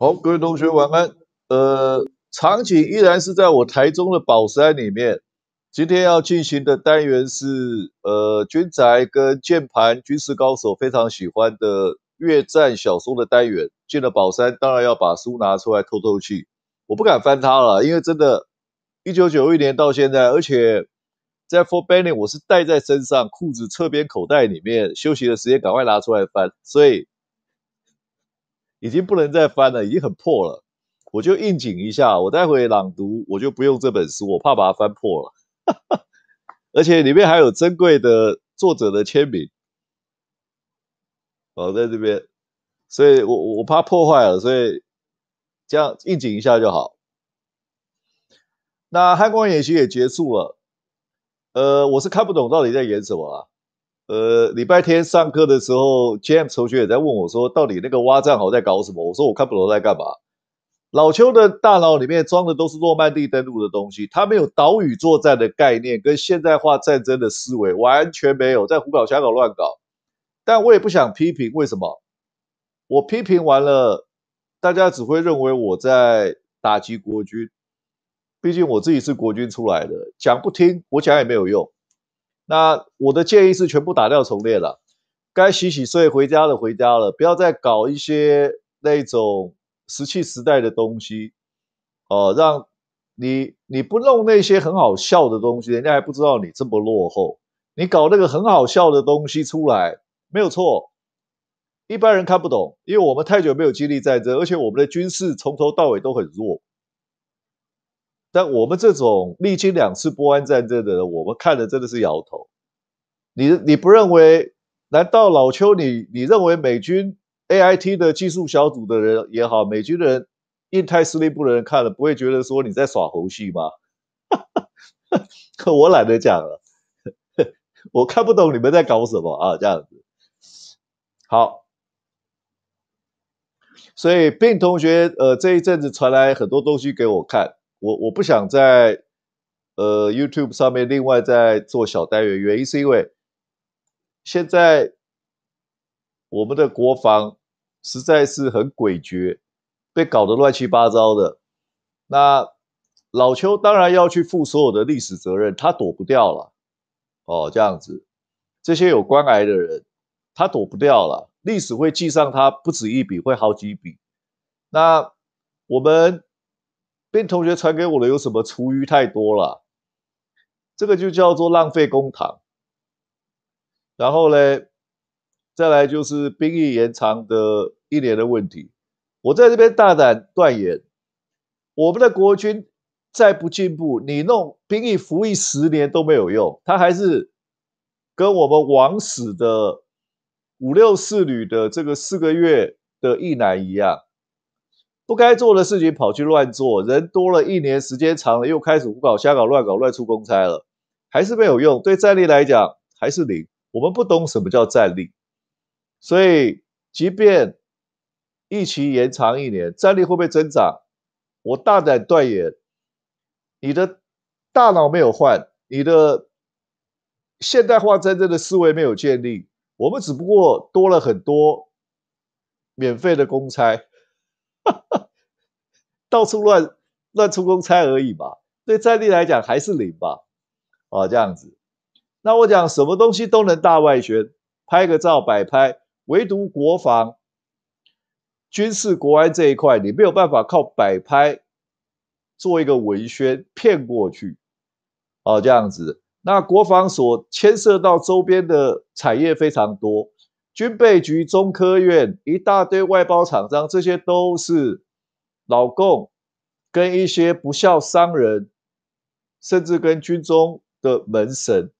好，各位同学晚安。呃，场景依然是在我台中的宝山里面。今天要进行的单元是呃军宅跟键盘军事高手非常喜欢的越战小说的单元。进了宝山，当然要把书拿出来透透气。我不敢翻它了，因为真的，一九九一年到现在，而且在 For b e n n g 我是带在身上裤子侧边口袋里面，休息的时间赶快拿出来翻，所以。已经不能再翻了，已经很破了。我就应景一下，我待会朗读，我就不用这本书，我怕把它翻破了。而且里面还有珍贵的作者的签名，哦，在这边，所以我我怕破坏了，所以这样应景一下就好。那汉光演习也结束了，呃，我是看不懂到底在演什么啊。呃，礼拜天上课的时候，Jam 同学也在问我说，到底那个挖战壕在搞什么？我说我看不懂在干嘛。老邱的大脑里面装的都是诺曼底登陆的东西，他没有岛屿作战的概念，跟现代化战争的思维完全没有，在胡搞瞎搞乱搞。但我也不想批评，为什么？我批评完了，大家只会认为我在打击国军，毕竟我自己是国军出来的，讲不听，我讲也没有用。那我的建议是全部打掉重练了，该洗洗睡回家的回家了，不要再搞一些那种石器时代的东西，哦，让你你不弄那些很好笑的东西，人家还不知道你这么落后，你搞那个很好笑的东西出来没有错，一般人看不懂，因为我们太久没有经历战争，而且我们的军事从头到尾都很弱。但我们这种历经两次波湾战争的人，我们看了真的是摇头。你你不认为？难道老邱，你你认为美军 A I T 的技术小组的人也好，美军的人、印太司令部的人看了不会觉得说你在耍猴戏吗？我懒得讲了，我看不懂你们在搞什么啊，这样子。好，所以病同学，呃，这一阵子传来很多东西给我看。我我不想在，呃，YouTube 上面另外再做小单元，原因是因为，现在我们的国防实在是很诡谲，被搞得乱七八糟的。那老邱当然要去负所有的历史责任，他躲不掉了。哦，这样子，这些有关癌的人，他躲不掉了，历史会记上他不止一笔，会好几笔。那我们。被同学传给我的有什么厨余太多了，这个就叫做浪费公堂。然后呢，再来就是兵役延长的一年的问题。我在这边大胆断言，我们的国军再不进步，你弄兵役服役十年都没有用，他还是跟我们往死的五六四旅的这个四个月的役男一样。不该做的事情跑去乱做，人多了一年，时间长了又开始胡搞瞎搞乱搞乱出公差了，还是没有用。对战力来讲还是零。我们不懂什么叫战力，所以即便疫情延长一年，战力会不会增长？我大胆断言，你的大脑没有换，你的现代化战争的思维没有建立。我们只不过多了很多免费的公差。到处乱乱出公差而已嘛，对战力来讲还是零吧。哦，这样子，那我讲什么东西都能大外宣，拍个照摆拍，唯独国防、军事、国安这一块，你没有办法靠摆拍做一个文宣骗过去。哦，这样子，那国防所牵涉到周边的产业非常多。军备局、中科院，一大堆外包厂商，这些都是老共跟一些不肖商人，甚至跟军中的门神，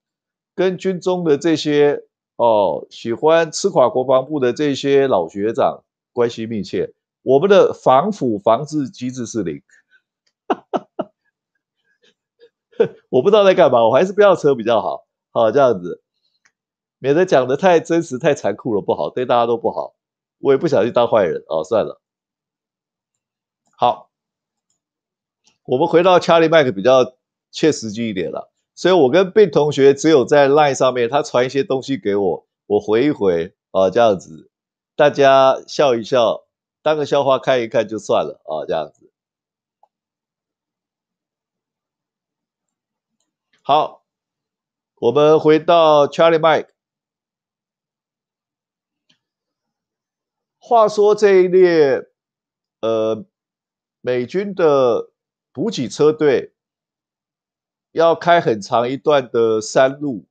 跟军中的这些哦，喜欢吃垮国防部的这些老学长关系密切。我们的防腐防治机制是零，我不知道在干嘛，我还是不要扯比较好。好，这样子。免得讲的太真实太残酷了不好，对大家都不好，我也不想去当坏人哦，算了。好，我们回到 Charlie Mike 比较切实际一点了，所以我跟 Ben 同学只有在 Line 上面，他传一些东西给我，我回一回啊，这样子大家笑一笑，当个笑话看一看就算了啊，这样子。好，我们回到 Charlie Mike。话说这一列，呃，美军的补给车队要开很长一段的山路，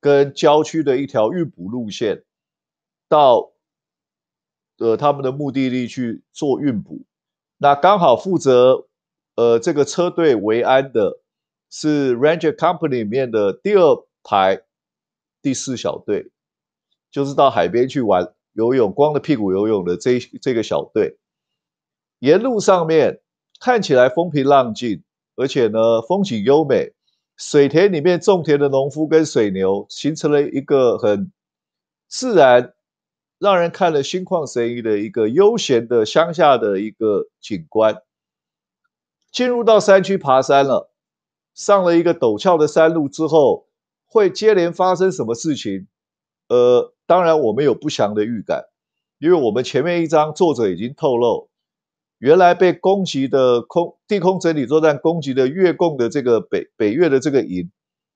跟郊区的一条运补路线，到呃他们的目的地去做运补。那刚好负责呃这个车队维安的是 Ranger Company 里面的第二排第四小队，就是到海边去玩。游泳，光着屁股游泳的这这个小队，沿路上面看起来风平浪静，而且呢风景优美，水田里面种田的农夫跟水牛形成了一个很自然，让人看了心旷神怡的一个悠闲的乡下的一个景观。进入到山区爬山了，上了一个陡峭的山路之后，会接连发生什么事情？呃。当然，我们有不祥的预感，因为我们前面一张作者已经透露，原来被攻击的空地空整体作战攻击的越共的这个北北越的这个营，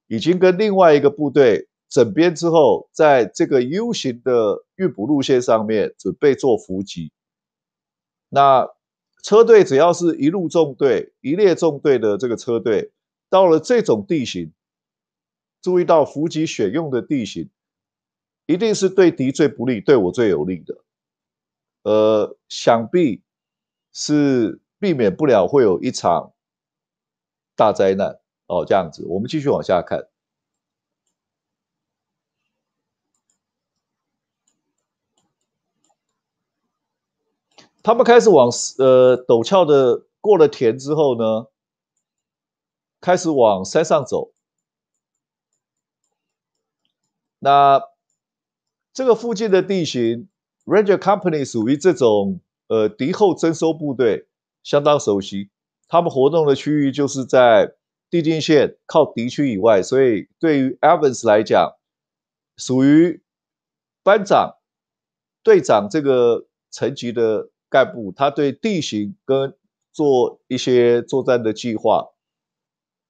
已经跟另外一个部队整编之后，在这个 U 型的运补路线上面准备做伏击。那车队只要是一路纵队一列纵队的这个车队，到了这种地形，注意到伏击选用的地形。一定是对敌最不利、对我最有利的。呃，想必是避免不了会有一场大灾难哦。这样子，我们继续往下看。他们开始往呃陡峭的过了田之后呢，开始往山上走。那这个附近的地形，Ranger Company 属于这种呃敌后征收部队，相当熟悉。他们活动的区域就是在地境线靠敌区以外，所以对于 Evans 来讲，属于班长、队长这个层级的干部，他对地形跟做一些作战的计划，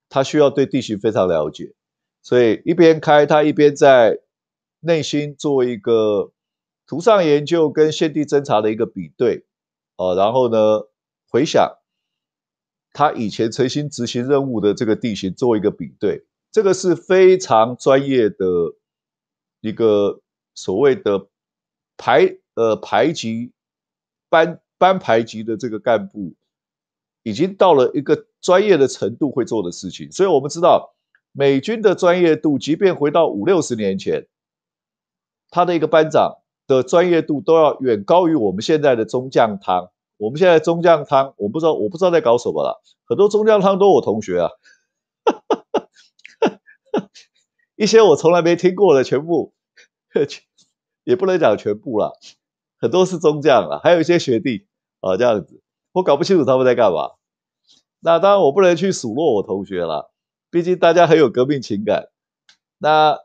他需要对地形非常了解。所以一边开，他一边在。内心做一个图上研究跟现地侦查的一个比对，啊，然后呢回想他以前曾经执行任务的这个地形做一个比对，这个是非常专业的一个所谓的排呃排级班班排级的这个干部已经到了一个专业的程度会做的事情，所以我们知道美军的专业度，即便回到五六十年前。他的一个班长的专业度都要远高于我们现在的中将汤。我们现在中将汤，我不知道，我不知道在搞什么了。很多中将汤都我同学啊，一些我从来没听过的全部，也不能讲全部了，很多是中将了，还有一些学弟啊这样子，我搞不清楚他们在干嘛。那当然我不能去数落我同学了，毕竟大家很有革命情感。那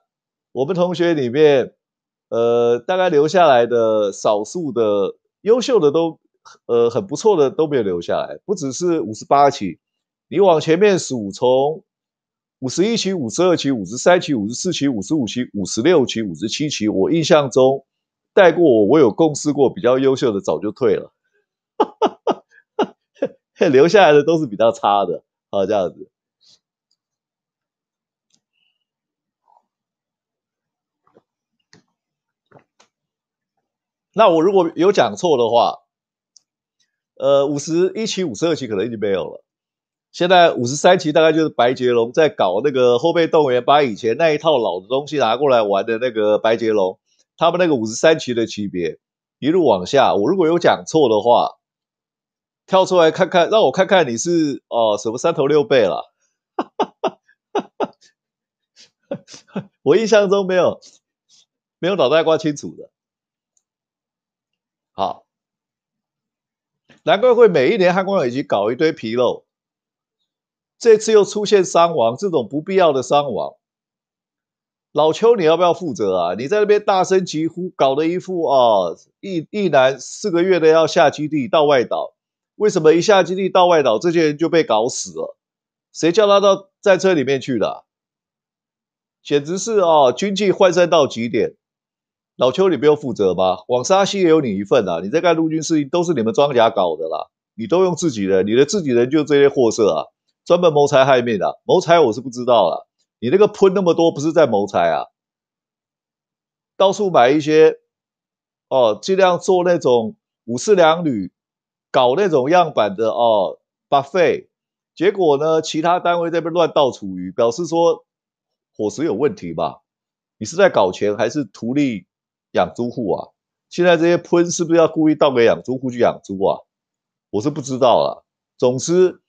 我们同学里面。呃，大概留下来的少数的优秀的都，呃，很不错的都没有留下来，不只是五十八期，你往前面数，从五十一期、五十二期、五十三期、五十四期、五十五期、五十六期、五十七期，我印象中带过我，我有共事过比较优秀的早就退了，留下来的都是比较差的，啊，这样子。那我如果有讲错的话，呃，五十一期、五十二期可能已经没有了。现在五十三期大概就是白杰龙在搞那个后备动员，把以前那一套老的东西拿过来玩的那个白杰龙。他们那个五十三期的级别一路往下，我如果有讲错的话，跳出来看看，让我看看你是哦什么三头六臂了。我印象中没有，没有脑袋瓜清楚的。好，难怪会每一年汉光演习搞一堆纰漏，这次又出现伤亡，这种不必要的伤亡，老邱你要不要负责啊？你在那边大声疾呼，搞得一副啊，一一男四个月的要下基地到外岛，为什么一下基地到外岛，这些人就被搞死了？谁叫他到战车里面去的？简直是啊，军纪涣散到极点。老邱，你不用负责吗？网沙溪也有你一份啊！你在干陆军事情，都是你们装甲搞的啦。你都用自己人，你的自己人就这些货色啊，专门谋财害命的。谋财我是不知道啦，你那个喷那么多，不是在谋财啊？到处买一些，哦，尽量做那种五四两旅，搞那种样板的哦，buffet。结果呢，其他单位那边乱倒厨余，表示说伙食有问题吧？你是在搞钱，还是图利？养猪户啊，现在这些喷是不是要故意倒给养猪户去养猪啊？我是不知道啊，总之，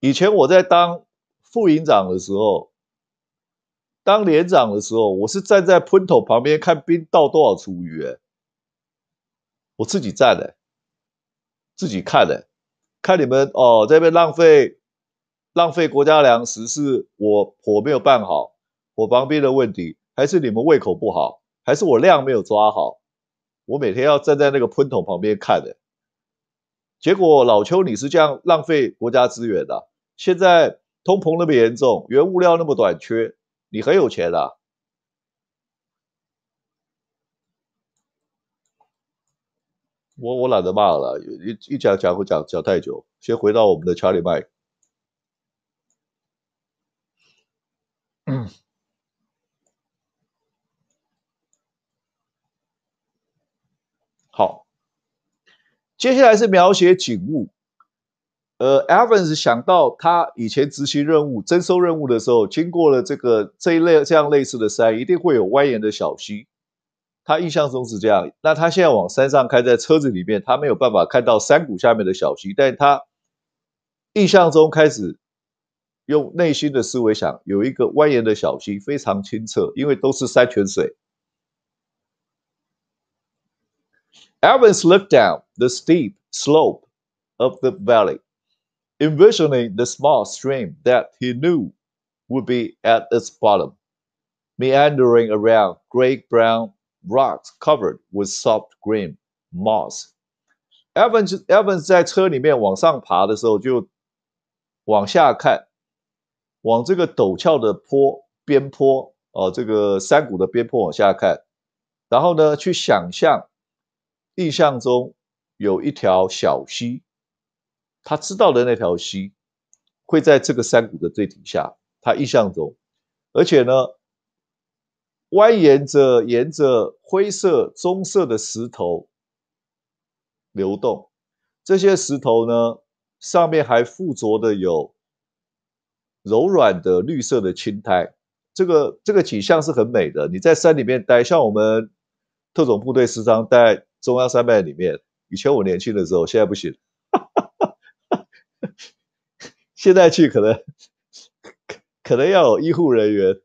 以前我在当副营长的时候，当连长的时候，我是站在喷头旁边看兵倒多少猪源，我自己站的，自己看的，看你们哦那边浪费浪费国家粮食是我我没有办好，我旁边的问题，还是你们胃口不好？还是我量没有抓好，我每天要站在那个喷筒旁边看的，结果老邱你是这样浪费国家资源的。现在通膨那么严重，原物料那么短缺，你很有钱啊。我我懒得骂了，一一讲讲会讲讲太久，先回到我们的查理麦。接下来是描写景物。呃 e v a n s 想到他以前执行任务、征收任务的时候，经过了这个这一类这样类似的山，一定会有蜿蜒的小溪。他印象中是这样。那他现在往山上开，在车子里面，他没有办法看到山谷下面的小溪，但他印象中开始用内心的思维想，有一个蜿蜒的小溪，非常清澈，因为都是山泉水。Evans looked down the steep slope of the valley, envisioning the small stream that he knew would be at its bottom, meandering around great brown rocks covered with soft green moss. Evans Evan 在车里面往上爬的时候，就往下看，往这个陡峭的坡边坡哦、呃，这个山谷的边坡往下看，然后呢，去想象印象中有一条小溪，他知道的那条溪会在这个山谷的最底下，他印象中，而且呢，蜿蜒着沿着灰色棕色的石头流动，这些石头呢上面还附着的有柔软的绿色的青苔，这个这个景象是很美的。你在山里面待，像我们特种部队时常待。中央山脉里面。以前我年轻的时候，现在不行。现在去可能可能要有医护人员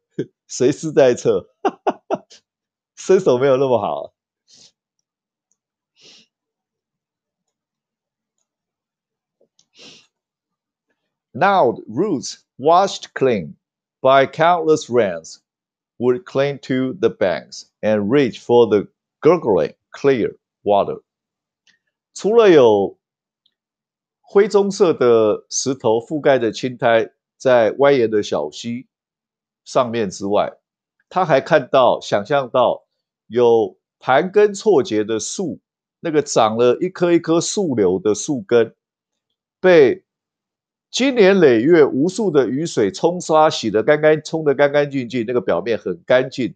随时在侧，身手没有那么好。Now roots washed clean by countless rains would cling to the banks and reach for the gurgling clear water。除了有灰棕色的石头覆盖的青苔在蜿蜒的小溪上面之外，他还看到、想象到有盘根错节的树，那个长了一棵一棵树瘤的树根，被经年累月无数的雨水冲刷洗得干干冲得干干净净，那个表面很干净，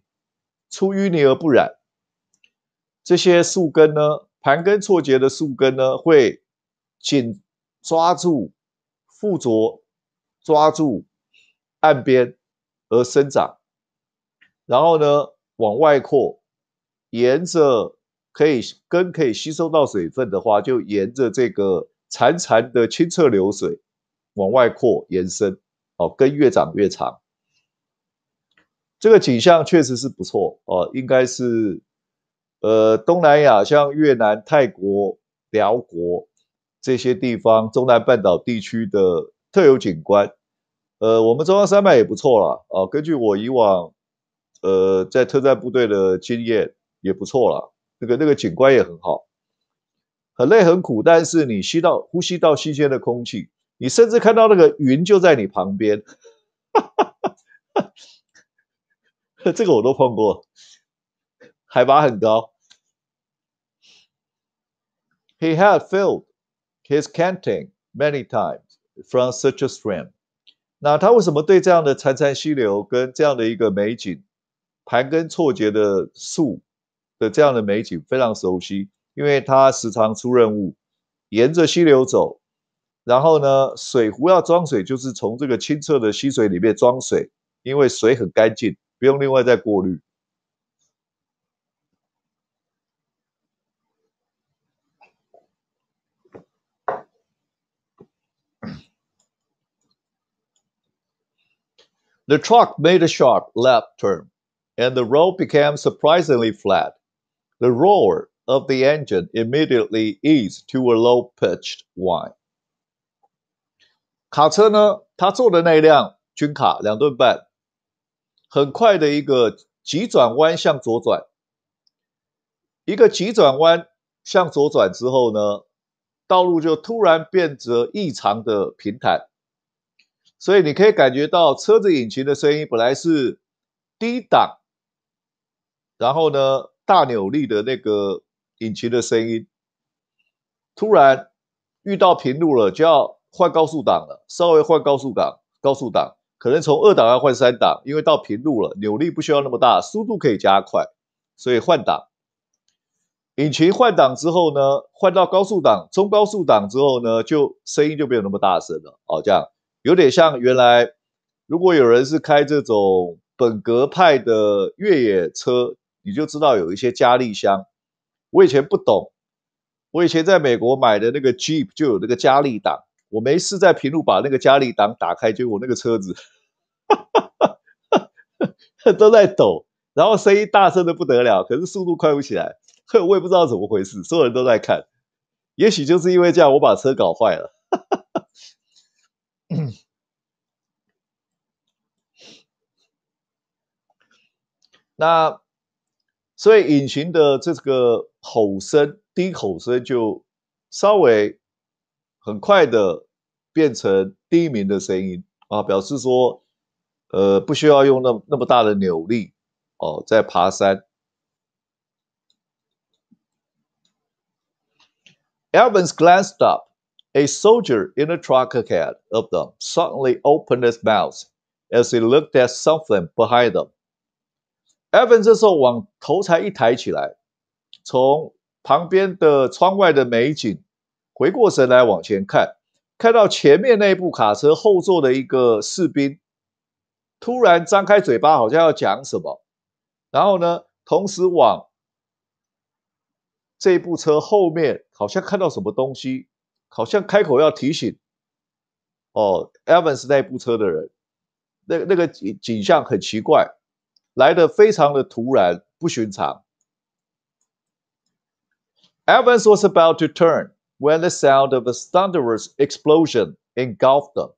出淤泥而不染。这些树根呢，盘根错节的树根呢，会紧抓住、附着、抓住岸边而生长，然后呢往外扩，沿着可以根可以吸收到水分的话，就沿着这个潺潺的清澈流水往外扩延伸。哦，根越长越长，这个景象确实是不错哦，应该是。呃，东南亚像越南、泰国、辽国这些地方，中南半岛地区的特有景观。呃，我们中央山脉也不错了啊。根据我以往呃在特战部队的经验，也不错了。那个那个景观也很好，很累很苦，但是你吸到呼吸到新鲜的空气，你甚至看到那个云就在你旁边。这个我都碰过。海拔很高，He had fill e d his canteen many times from such a stream。那他为什么对这样的潺潺溪流跟这样的一个美景、盘根错节的树的这样的美景非常熟悉？因为他时常出任务，沿着溪流走，然后呢，水壶要装水，就是从这个清澈的溪水里面装水，因为水很干净，不用另外再过滤。The truck made a sharp left turn, and the road became surprisingly flat. The roar of the engine immediately eased to a low pitched whine. 卡车呢，他坐的那辆军卡两吨半，很快的一个急转弯向左转，一个急转弯向左转之后呢，道路就突然变得异常的平坦，所以你可以感觉到车子引擎的声音本来是低档，然后呢大扭力的那个引擎的声音，突然遇到平路了就要换高速档了，稍微换高速档，高速档可能从二档要换三档，因为到平路了，扭力不需要那么大，速度可以加快，所以换档，引擎换档之后呢，换到高速档，中高速档之后呢，就声音就没有那么大声了，哦，这样。有点像原来，如果有人是开这种本格派的越野车，你就知道有一些加力箱。我以前不懂，我以前在美国买的那个 Jeep 就有那个加力档。我没事在平路把那个加力档打开，结果那个车子 都在抖，然后声音大声的不得了，可是速度快不起来。我也不知道怎么回事，所有人都在看，也许就是因为这样我把车搞坏了。那所以引擎的这个吼声、低吼声就稍微很快的变成低鸣的声音啊，表示说呃不需要用那那么大的扭力哦，在爬山。Elvis glanced up. A soldier in a trucker e a d of them suddenly opened his mouth as he looked at something behind them。Evan 这时候往头才一抬起来，从旁边的窗外的美景回过神来往前看，看到前面那部卡车后座的一个士兵突然张开嘴巴，好像要讲什么。然后呢，同时往这部车后面好像看到什么东西。好像开口要提醒哦，Evans 那部车的人，那那个景景象很奇怪，来的非常的突然，不寻常。Evans was about to turn when the sound of a thunderous explosion engulfed them。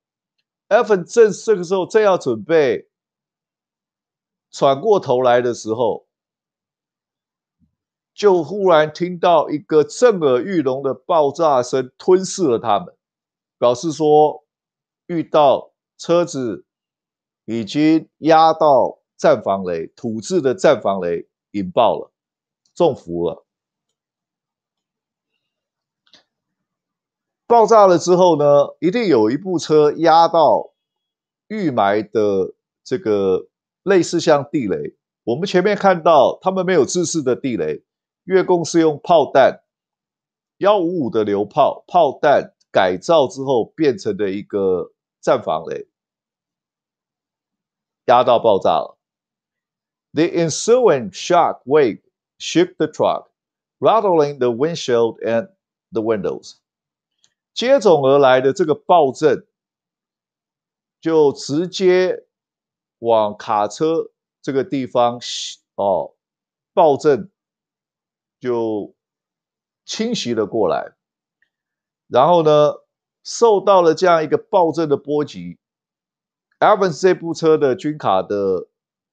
Evans 正这个时候正要准备转过头来的时候。就忽然听到一个震耳欲聋的爆炸声，吞噬了他们，表示说遇到车子已经压到战防雷土制的战防雷引爆了，中伏了。爆炸了之后呢，一定有一部车压到预埋的这个类似像地雷，我们前面看到他们没有自制的地雷。月供是用炮弹幺五五的榴炮炮弹改造之后变成的一个战防雷，压到爆炸了。The ensuing shock wave shook the truck, rattling the windshield and the windows. 接踵而来的这个暴震，就直接往卡车这个地方哦，暴震。就侵袭了过来，然后呢，受到了这样一个暴震的波及。Evans 这部车的军卡的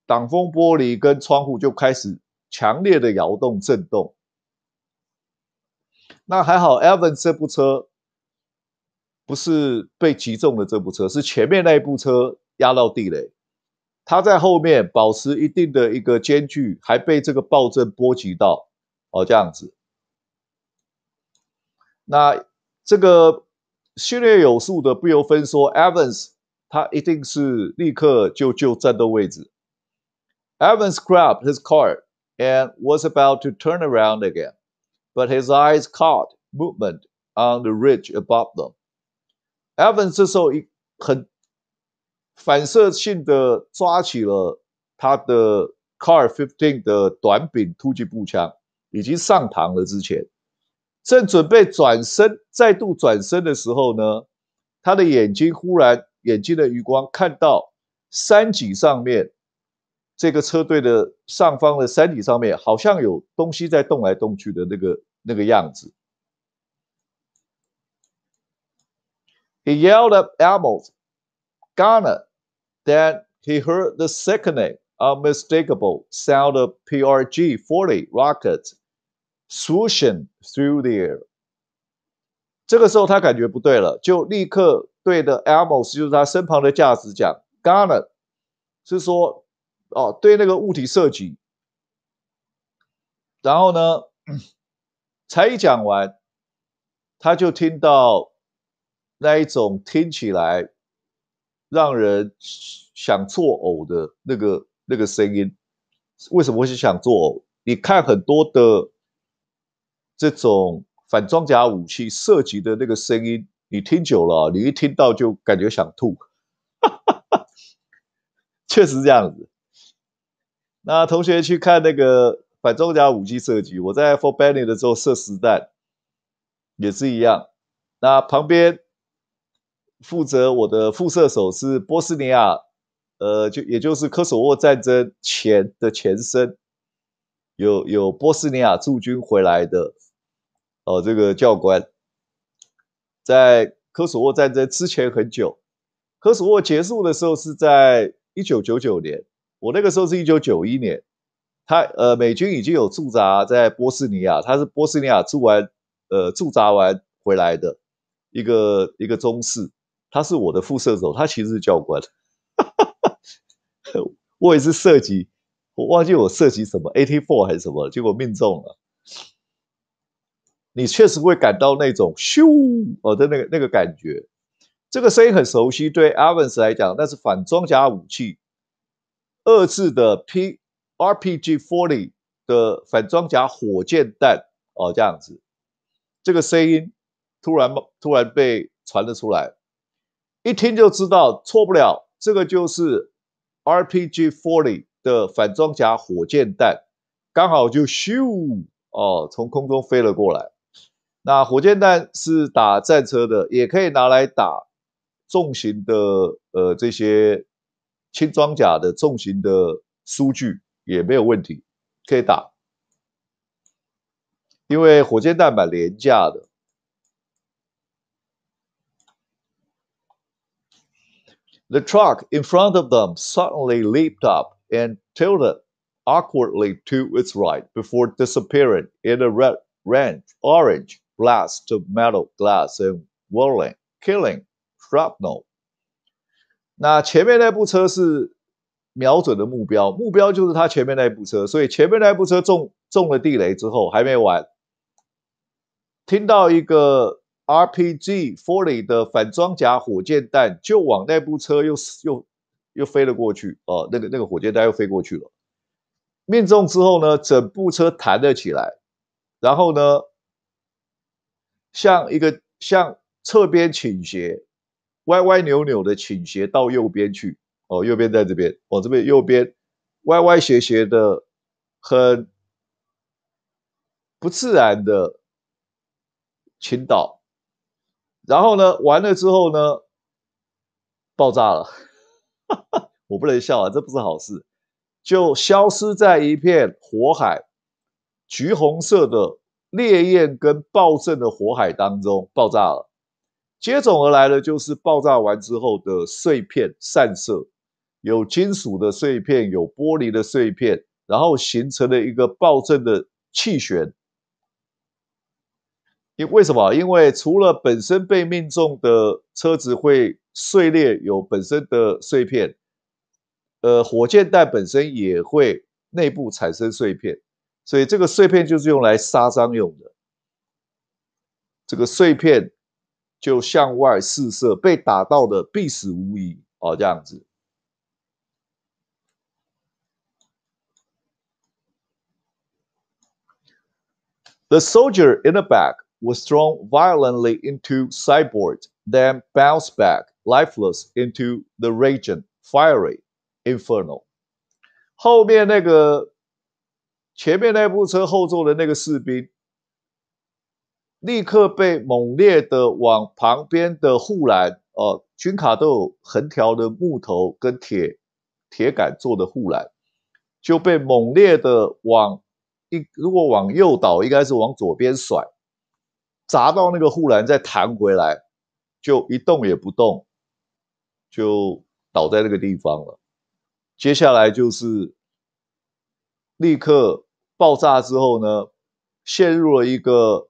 挡风玻璃跟窗户就开始强烈的摇动震动。那还好，Evans 这部车不是被击中了，这部车是前面那一部车压到地雷，它在后面保持一定的一个间距，还被这个暴震波及到。哦，这样子。那这个训练有素的、不由分说，Evans，他一定是立刻就就战斗位置。Evans grabbed his car and was about to turn around again，but his eyes caught movement on the ridge above them。Evans 这时候一很反射性的抓起了他的 Car 15的短柄突击步枪。已经上膛了。之前正准备转身，再度转身的时候呢，他的眼睛忽然眼睛的余光看到山脊上面这个车队的上方的山脊上面，好像有东西在动来动去的那个那个样子。He yelled up a l m o s gunner t h e n he heard the second, unmistakable sound of P R G forty rockets. Solution through there。这个时候他感觉不对了，就立刻对着 Elmos，就是他身旁的驾驶讲 g a r n e n 是说哦，对那个物体射击。然后呢，才一讲完，他就听到那一种听起来让人想作呕的那个那个声音。为什么会想作呕？你看很多的。这种反装甲武器射击的那个声音，你听久了，你一听到就感觉想吐。确实这样子。那同学去看那个反装甲武器射击，我在 For Benny 的时候射实弹也是一样。那旁边负责我的副射手是波斯尼亚，呃，就也就是科索沃战争前的前身，有有波斯尼亚驻军回来的。哦，这个教官在科索沃战争之前很久，科索沃结束的时候是在一九九九年，我那个时候是一九九一年，他呃美军已经有驻扎在波斯尼亚，他是波斯尼亚驻完呃驻扎完回来的一个一个中士，他是我的副射手，他其实是教官，哈哈哈，我也是射击，我忘记我射击什么 eighty four 还是什么，结果命中了。你确实会感到那种咻哦的那个那个感觉，这个声音很熟悉，对阿文斯来讲，那是反装甲武器，二制的 P R P G forty 的反装甲火箭弹哦，这样子，这个声音突然突然被传了出来，一听就知道错不了，这个就是 R P G forty 的反装甲火箭弹，刚好就咻哦从空中飞了过来。那火箭弹是打战车的，也可以拿来打重型的，呃，这些轻装甲的重型的苏据也没有问题，可以打，因为火箭弹蛮廉价的。Glass to metal glass and h o l l i n g killing shrapnel。那前面那部车是瞄准的目标，目标就是他前面那部车，所以前面那部车中中了地雷之后还没完，听到一个 RPG forty 的反装甲火箭弹就往那部车又又又飞了过去啊，那个那个火箭弹又飞过去了，命中之后呢，整部车弹了起来，然后呢？像一个像侧边倾斜，歪歪扭扭的倾斜到右边去，哦，右边在这边，往这边右边，歪歪斜斜的，很不自然的倾倒，然后呢，完了之后呢，爆炸了，我不能笑啊，这不是好事，就消失在一片火海，橘红色的。烈焰跟暴震的火海当中爆炸了，接踵而来的就是爆炸完之后的碎片散射，有金属的碎片，有玻璃的碎片，然后形成了一个暴震的气旋。因为什么？因为除了本身被命中的车子会碎裂，有本身的碎片，呃，火箭弹本身也会内部产生碎片。所以这个碎片就是用来杀伤用的。这个碎片就向外四射，被打到的必死无疑哦，这样子。The soldier in the back was thrown violently into sideboard, then bounced back lifeless into the raging, fiery inferno. 后面那个前面那部车后座的那个士兵，立刻被猛烈的往旁边的护栏哦，军卡都有横条的木头跟铁铁杆做的护栏，就被猛烈的往一如果往右倒，应该是往左边甩，砸到那个护栏，再弹回来，就一动也不动，就倒在那个地方了。接下来就是立刻。爆炸之后呢，陷入了一个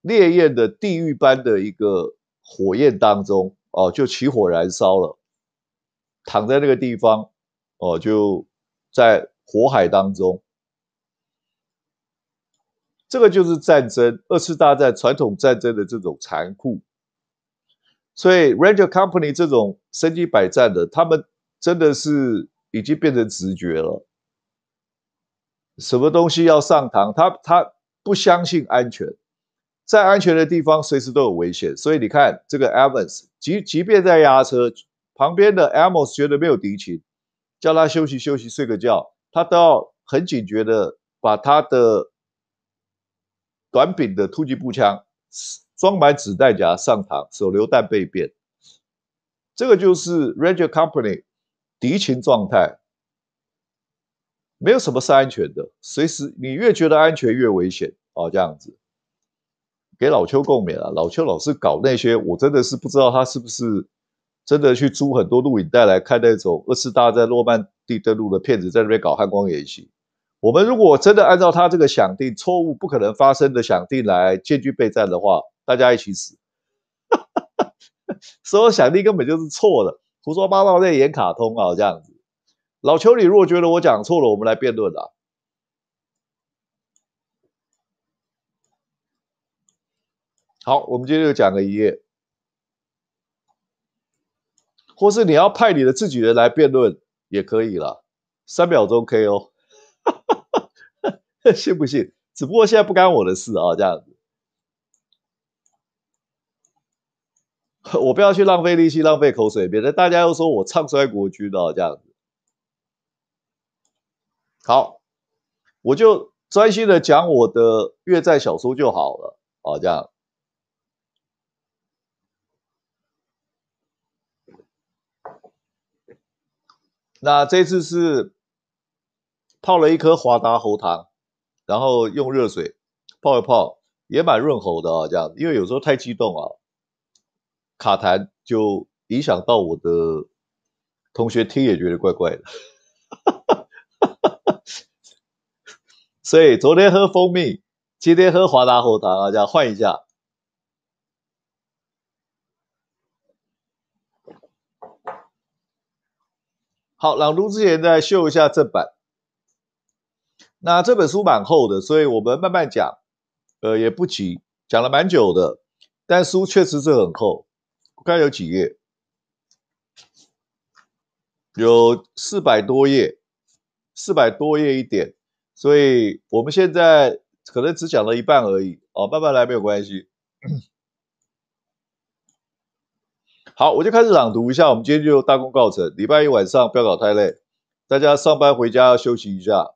烈焰的地狱般的一个火焰当中哦，就起火燃烧了，躺在那个地方哦，就在火海当中。这个就是战争，二次大战传统战争的这种残酷。所以，Ranger Company 这种身经百战的，他们真的是已经变成直觉了。什么东西要上膛？他他不相信安全，在安全的地方随时都有危险。所以你看，这个 Evans 即即便在压车，旁边的 e m a s 觉得没有敌情，叫他休息休息，睡个觉，他都要很警觉的把他的短柄的突击步枪装满子弹夹上膛，手榴弹被变。这个就是 Ranger Company 敌情状态。没有什么是安全的，随时你越觉得安全越危险啊！这样子给老邱共勉了。老邱老是搞那些，我真的是不知道他是不是真的去租很多录影带来看那种二次大战诺曼底登陆的片子，在那边搞汉光演习。我们如果真的按照他这个想定，错误不可能发生的想定来建军备战的话，大家一起死！所有想定根本就是错的，胡说八道在演卡通啊！这样子。老邱，你如果觉得我讲错了，我们来辩论啊。好，我们今天就讲个一页，或是你要派你的自己人来辩论也可以了，三秒钟 OK o 信不信？只不过现在不干我的事啊，这样子。我不要去浪费力气、浪费口水，免得大家又说我唱衰国军啊，这样子。好，我就专心的讲我的越战小说就好了。哦，这样。那这次是泡了一颗华达喉糖，然后用热水泡一泡，也蛮润喉的哦。这样，因为有时候太激动啊，卡痰就影响到我的同学听，也觉得怪怪的。所以昨天喝蜂蜜，今天喝华大红糖，大家换一下。好，朗读之前再秀一下正版。那这本书蛮厚的，所以我们慢慢讲，呃，也不急，讲了蛮久的，但书确实是很厚，我看有几页，有四百多页，四百多页一点。所以我们现在可能只讲了一半而已哦，慢慢来没有关系。好，我就开始朗读一下，我们今天就大功告成。礼拜一晚上不要搞太累，大家上班回家要休息一下。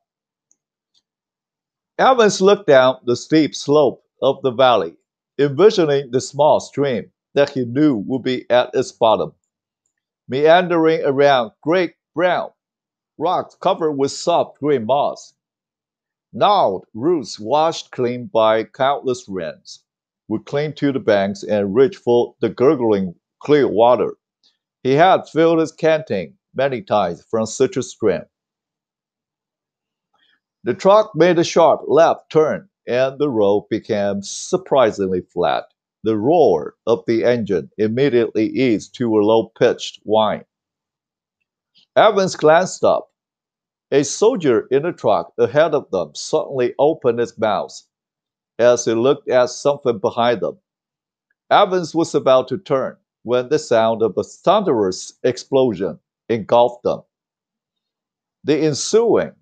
Evans looked down the steep slope of the valley, envisioning the small stream that he knew would be at its bottom, meandering around great brown rocks covered with soft green moss Gnarled roots washed clean by countless rains would cling to the banks and reach for the gurgling clear water. He had filled his canteen many times from such a stream. The truck made a sharp left turn and the road became surprisingly flat. The roar of the engine immediately eased to a low pitched whine. Evans glanced up a soldier in the truck ahead of them suddenly opened his mouth as he looked at something behind them. Evans was about to turn when the sound of a thunderous explosion engulfed them. The ensuing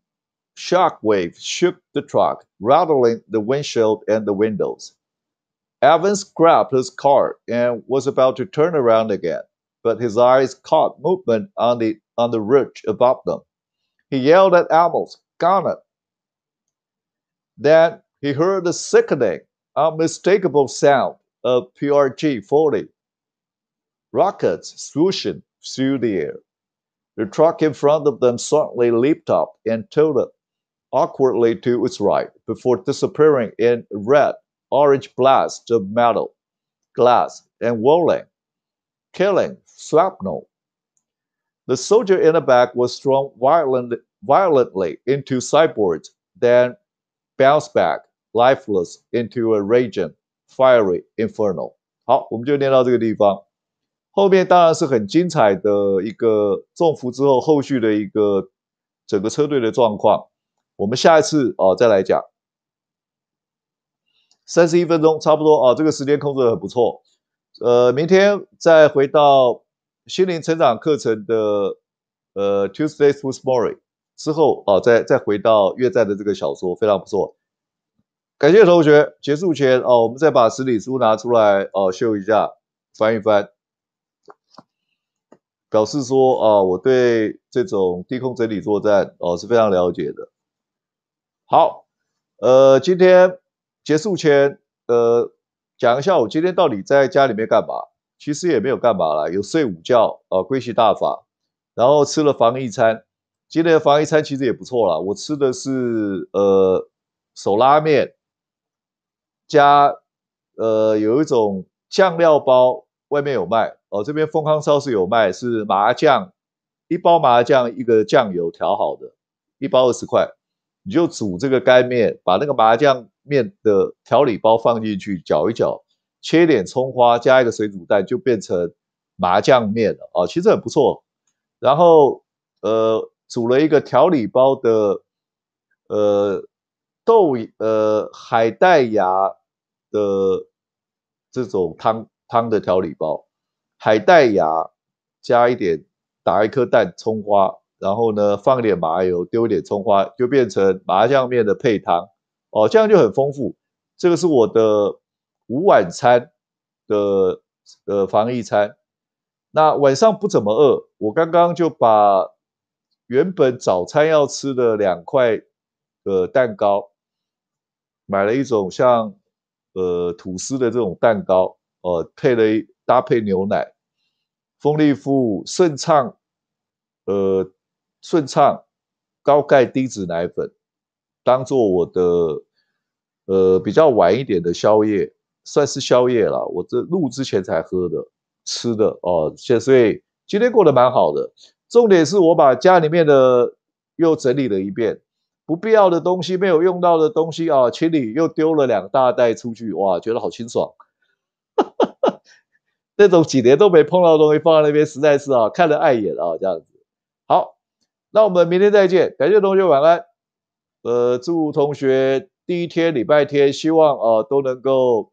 shockwave shook the truck, rattling the windshield and the windows. Evans grabbed his car and was about to turn around again, but his eyes caught movement on the on the ridge above them. He yelled at Amos, Garnet. Then he heard the sickening, unmistakable sound of PRG 40 rockets swooshing through the air. The truck in front of them suddenly leaped up and tilted awkwardly to its right before disappearing in red orange blasts of metal, glass, and rolling, killing shrapnel The soldier in the back was thrown violently violently into sideboards, then bounced back lifeless into a raging fiery inferno. 好，我们就练到这个地方，后面当然是很精彩的一个中伏之后后续的一个整个车队的状况，我们下一次啊再来讲。三十一分钟差不多啊，这个时间控制的很不错。呃，明天再回到。心灵成长课程的呃，Tuesday to Story 之后啊，再再回到越战的这个小说，非常不错。感谢同学。结束前啊，我们再把《实体书》拿出来哦，秀一下，翻一翻，表示说啊，我对这种低空整理作战哦是非常了解的。好，呃，今天结束前，呃，讲一下我今天到底在家里面干嘛。其实也没有干嘛啦，有睡午觉啊，归习大法，然后吃了防疫餐。今天的防疫餐其实也不错啦，我吃的是呃手拉面，加呃有一种酱料包，外面有卖哦，这边丰康超市有卖，是麻酱，一包麻酱一个酱油调好的，一包二十块，你就煮这个干面，把那个麻酱面的调理包放进去搅一搅。切点葱花，加一个水煮蛋，就变成麻酱面了哦，其实很不错。然后，呃，煮了一个调理包的，呃，豆呃海带芽的这种汤汤的调理包。海带芽加一点，打一颗蛋，葱花，然后呢放点麻油，丢一点葱花，就变成麻酱面的配汤哦。这样就很丰富。这个是我的。午晚餐的呃防疫餐，那晚上不怎么饿，我刚刚就把原本早餐要吃的两块呃蛋糕，买了一种像呃吐司的这种蛋糕，呃配了搭配牛奶，丰力富顺畅，呃，顺畅高钙低脂奶粉，当做我的呃比较晚一点的宵夜。算是宵夜了，我这录之前才喝的、吃的哦。所以今天过得蛮好的，重点是我把家里面的又整理了一遍，不必要的东西、没有用到的东西啊，清理又丢了两大袋出去，哇，觉得好清爽。哈哈，那种几年都没碰到的东西放在那边，实在是啊，看了碍眼啊，这样子。好，那我们明天再见，感谢同学晚安。呃，祝同学第一天礼拜天，希望啊都能够。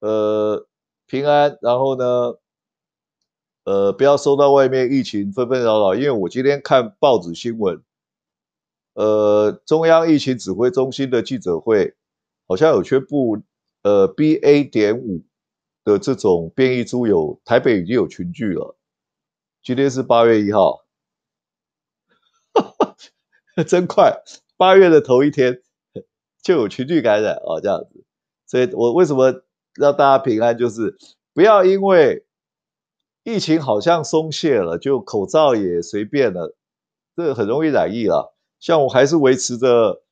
呃，平安，然后呢？呃，不要受到外面疫情纷纷扰扰。因为我今天看报纸新闻，呃，中央疫情指挥中心的记者会好像有宣布，呃，B A. 点五的这种变异株有台北已经有群聚了。今天是八月一号，真快！八月的头一天就有群聚感染哦，这样子。所以，我为什么？让大家平安，就是不要因为疫情好像松懈了，就口罩也随便了，这很容易染疫了。像我还是维持着，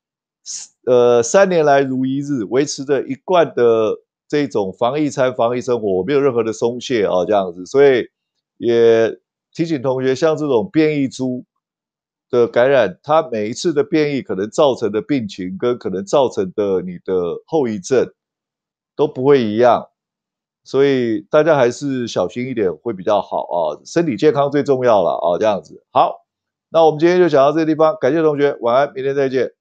呃，三年来如一日，维持着一贯的这种防疫餐、防疫生活，我没有任何的松懈啊。这样子，所以也提醒同学，像这种变异株的感染，它每一次的变异可能造成的病情跟可能造成的你的后遗症。都不会一样，所以大家还是小心一点会比较好啊！身体健康最重要了啊！这样子好，那我们今天就讲到这个地方，感谢同学，晚安，明天再见。